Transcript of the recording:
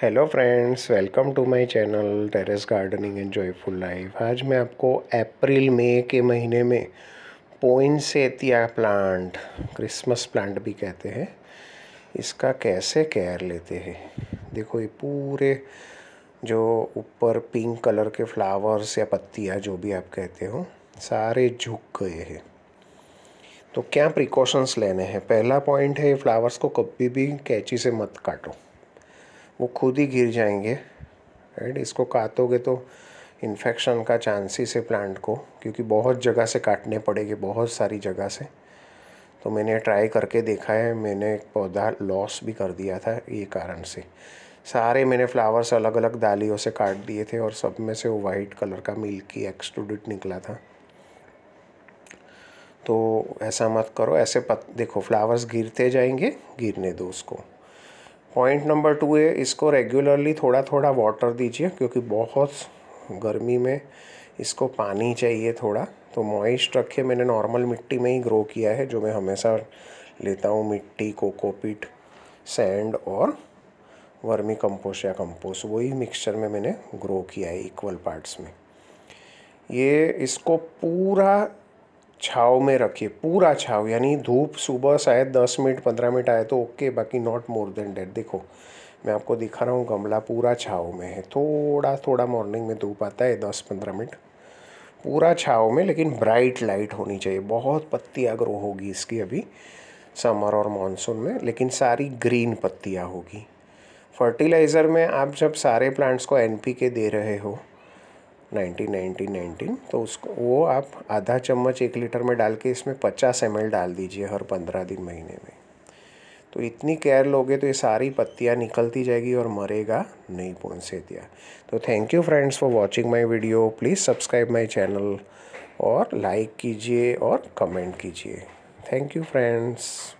hello friends welcome to my channel terrace gardening and joyful life आज मैं आपको अप्रैल मई के महीने में पोइंसेतिया प्लांट क्रिसमस प्लांट भी कहते हैं इसका कैसे केयर लेते हैं देखो ये पूरे जो ऊपर पिंक कलर के फ्लावर्स या पत्तियाँ जो भी आप कहते हो सारे झुक गए हैं तो क्या प्रिकॉशंस लेने हैं पहला पॉइंट है फ्लावर्स को कभी भी कैची से मत काटो वो खुद ही गिर जाएंगे राइट इसको काटोगे तो इन्फेक्शन का चांसेस है प्लांट को क्योंकि बहुत जगह से काटने पड़ेंगे बहुत सारी जगह से तो मैंने ट्राई करके देखा है मैंने एक पौधा लॉस भी कर दिया था ये कारण से सारे मैंने फ्लावर्स अलग अलग दालियों से काट दिए थे और सब में से वो वाइट कलर का मिल्की एक्सट्रूडेट निकला था तो ऐसा मत करो ऐसे पत देखो फ्लावर्स गिरते जाएंगे गिरने दो उसको पॉइंट नंबर टू है इसको रेगुलरली थोड़ा थोड़ा वाटर दीजिए क्योंकि बहुत गर्मी में इसको पानी चाहिए थोड़ा तो मॉइस्ट रखे मैंने नॉर्मल मिट्टी में ही ग्रो किया है जो मैं हमेशा लेता हूँ मिट्टी कोकोपीट सैंड और वर्मी कंपोस्ट या कंपोस्ट वही मिक्सचर में मैंने ग्रो किया है इक्वल पार्ट्स में ये इसको पूरा छाव में रखिए पूरा छाव यानी धूप सुबह शायद दस मिनट पंद्रह मिनट आए तो ओके बाकी नॉट मोर देन डेट देखो मैं आपको दिखा रहा हूँ गमला पूरा छाव में है थोड़ा थोड़ा मॉर्निंग में धूप आता है दस पंद्रह मिनट पूरा छाव में लेकिन ब्राइट लाइट होनी चाहिए बहुत पत्तियाँ ग्रो होगी इसकी अभी समर और मानसून में लेकिन सारी ग्रीन पत्तियाँ होगी फर्टिलाइज़र में आप जब सारे प्लांट्स को एन दे रहे हो नाइनटीन नाइनटीन नाइनटीन तो उसको वो आप आधा चम्मच एक लीटर में डाल के इसमें पचास एम डाल दीजिए हर पंद्रह दिन महीने में तो इतनी केयर लोगे तो ये सारी पत्तियाँ निकलती जाएगी और मरेगा नहीं पहुँचे दिया तो thank you friends for watching my video please subscribe my channel और लाइक कीजिए और कमेंट कीजिए थैंक यू फ्रेंड्स